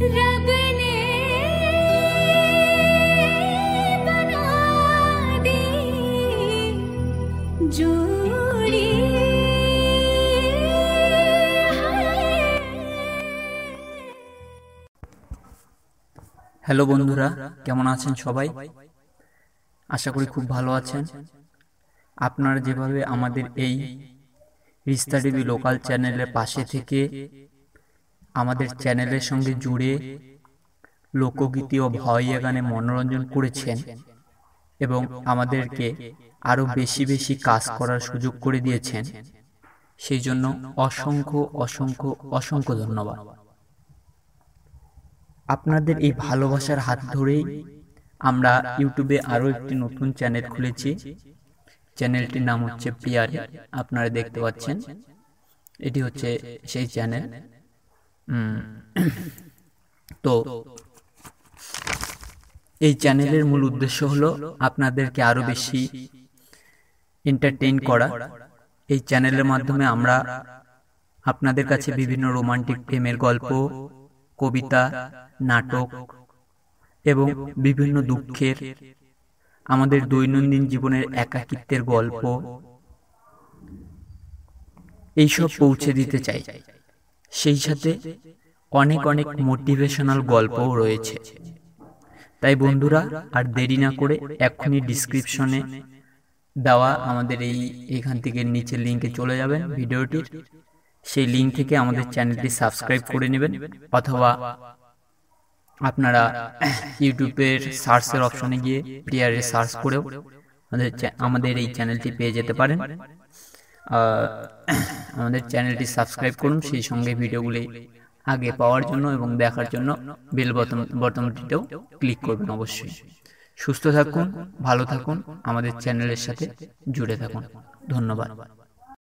hello বন্ধুরা কেমন আছেন সবাই আশা করি খুব ভালো আছেন আপনারা যেভাবে আমাদের এই রিস্তা টিভি লোকাল চ্যানেলের পাশে থেকে আমাদের চ্যানেলের সঙ্গে জুড়ে লোকগীতি ও ভয় গানে মনোরঞ্জন করেছেন এবং আমাদেরকে আরও বেশি বেশি কাজ করার সুযোগ করে দিয়েছেন সেই জন্য অসংখ্য অসংখ্য অসংখ্য ধন্যবাদ আপনাদের এই ভালোবাসার হাত ধরেই আমরা ইউটিউবে আরও একটি নতুন চ্যানেল খুলেছি চ্যানেলটির নাম হচ্ছে পিয়ারি আপনারা দেখতে পাচ্ছেন এটি হচ্ছে সেই চ্যানেল তো এই চ্যানেলের মূল উদ্দেশ্য হলো আপনাদেরকে আরও বেশি এন্টারটেইন করা এই চ্যানেলের মাধ্যমে আমরা আপনাদের কাছে বিভিন্ন রোমান্টিক প্রেমের গল্প কবিতা নাটক এবং বিভিন্ন দুঃখের আমাদের দৈনন্দিন জীবনের একাকিত্বের গল্প এইসব পৌঁছে দিতে চাই সেই সাথে অনেক অনেক মোটিভেশনাল গল্পও রয়েছে তাই বন্ধুরা আর দেরি না করে এক্ষুনি ডিসক্রিপশনে দেওয়া আমাদের এই এখান থেকে নিচে লিঙ্কে চলে যাবেন ভিডিওটির সেই লিঙ্ক থেকে আমাদের চ্যানেলটি সাবস্ক্রাইব করে নেবেন অথবা আপনারা ইউটিউবের সার্চের অপশনে গিয়ে প্লেয়ারে সার্চ করেও আমাদের আমাদের এই চ্যানেলটি পেয়ে যেতে পারেন আমাদের চ্যানেলটি সাবস্ক্রাইব করুন সেই সঙ্গে ভিডিওগুলি আগে পাওয়ার জন্য এবং দেখার জন্য বেল বটন বটনটিতেও ক্লিক করবেন অবশ্যই সুস্থ থাকুন ভালো থাকুন আমাদের চ্যানেলের সাথে জুড়ে থাকুন ধন্যবাদ